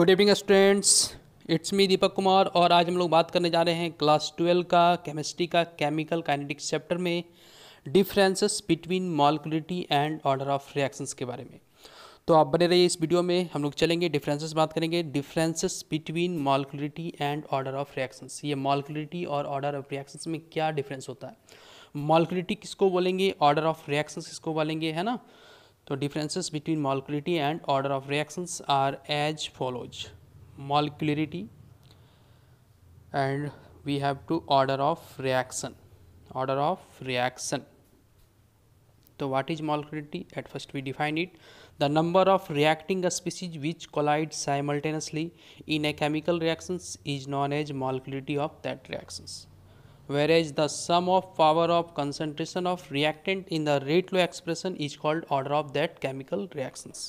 Good evening students it's me Deepak Kumar और आज हम लोग बात करने जा रहे हैं क्लास ट्वेल्व का केमिस्ट्री का केमिकल काइनेटिक्स चैप्टर में differences between molecularity and order of reactions के बारे में तो आप बने रहिए इस वीडियो में हम लोग चलेंगे डिफरेंसेस बात करेंगे differences between molecularity and order of reactions ये मॉलिकुलिटी और ऑर्डर ऑफ रिएक्शंस में क्या डिफरेंस होता है मॉलिकुलिटी किसको बोलेंगे ऑर्डर ऑफ रिएक्शंस किसको बोलेंगे है ना So, differences between molecularity and order of reactions are edge follows molecularity and we have to order of reaction order of reaction. So, what is molecularity at first we define it the number of reacting species which collide simultaneously in a chemical reactions is known as molecularity of that reactions whereas the sum of power of concentration of reactant in the rate law expression is called order of that chemical reactions.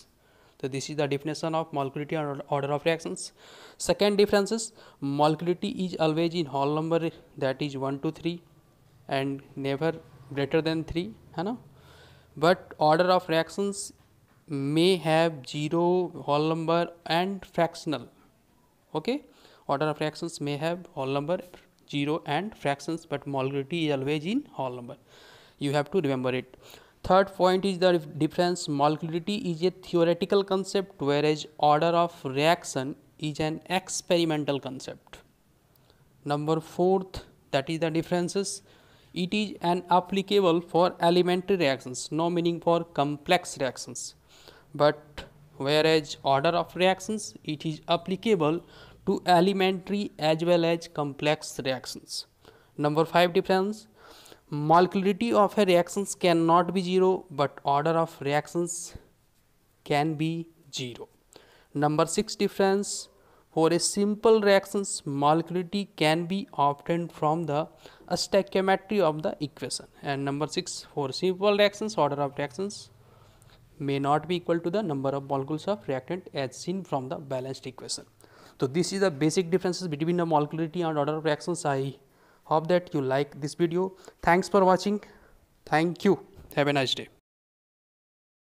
So, this is the definition of molecularity and order of reactions. Second difference is molecularity is always in whole number that is 1 to 3 and never greater than 3 है ना but order of reactions may have 0 whole number and fractional okay order of reactions may have whole number 0 and fractions but molarity is always in whole number. You have to remember it. Third point is the difference molecularity is a theoretical concept whereas order of reaction is an experimental concept. Number fourth that is the differences it is an applicable for elementary reactions no meaning for complex reactions but whereas order of reactions it is applicable to elementary as well as complex reactions. Number 5 difference molecularity of a reactions cannot be zero but order of reactions can be zero. Number 6 difference for a simple reactions molecularity can be obtained from the stoichiometry of the equation and number 6 for simple reactions order of reactions may not be equal to the number of molecules of reactant as seen from the balanced equation. So, this is the basic differences between the molecularity and order of reactions. I hope that you like this video. Thanks for watching. Thank you. Have a nice day.